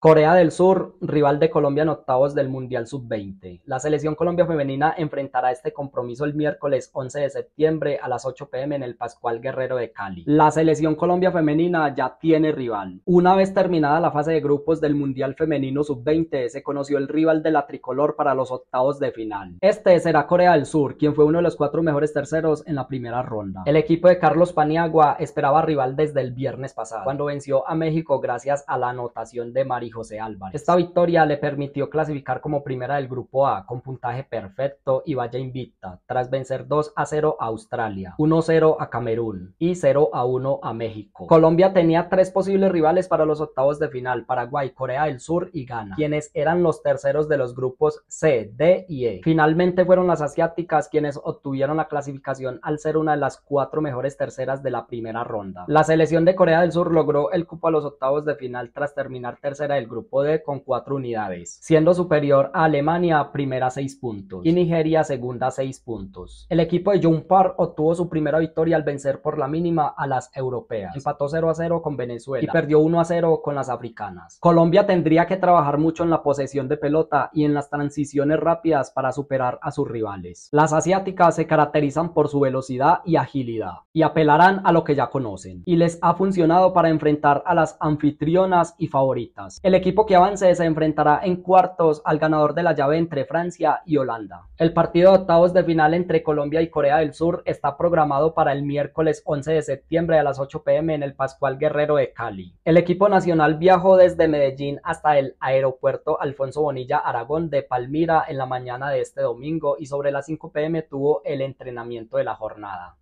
Corea del Sur, rival de Colombia en octavos del Mundial Sub-20. La selección Colombia femenina enfrentará este compromiso el miércoles 11 de septiembre a las 8 pm en el Pascual Guerrero de Cali. La selección Colombia femenina ya tiene rival. Una vez terminada la fase de grupos del Mundial Femenino Sub-20, se conoció el rival de la tricolor para los octavos de final. Este será Corea del Sur, quien fue uno de los cuatro mejores terceros en la primera ronda. El equipo de Carlos Paniagua esperaba rival desde el viernes pasado, cuando venció a México gracias a la anotación de María José Álvarez. Esta victoria le permitió clasificar como primera del grupo A con puntaje perfecto y vaya invicta, tras vencer 2 a 0 a Australia, 1 a 0 a Camerún y 0 a 1 a México. Colombia tenía tres posibles rivales para los octavos de final, Paraguay, Corea del Sur y Ghana, quienes eran los terceros de los grupos C, D y E. Finalmente fueron las asiáticas quienes obtuvieron la clasificación al ser una de las cuatro mejores terceras de la primera ronda. La selección de Corea del Sur logró el cupo a los octavos de final tras terminar tercera el grupo D con 4 unidades, siendo superior a Alemania primera 6 puntos y Nigeria segunda 6 puntos. El equipo de Park obtuvo su primera victoria al vencer por la mínima a las europeas. Empató 0 a 0 con Venezuela y perdió 1 a 0 con las africanas. Colombia tendría que trabajar mucho en la posesión de pelota y en las transiciones rápidas para superar a sus rivales. Las asiáticas se caracterizan por su velocidad y agilidad y apelarán a lo que ya conocen y les ha funcionado para enfrentar a las anfitrionas y favoritas. El equipo que avance se enfrentará en cuartos al ganador de la llave entre Francia y Holanda. El partido de octavos de final entre Colombia y Corea del Sur está programado para el miércoles 11 de septiembre a las 8 pm en el Pascual Guerrero de Cali. El equipo nacional viajó desde Medellín hasta el aeropuerto Alfonso Bonilla Aragón de Palmira en la mañana de este domingo y sobre las 5 pm tuvo el entrenamiento de la jornada.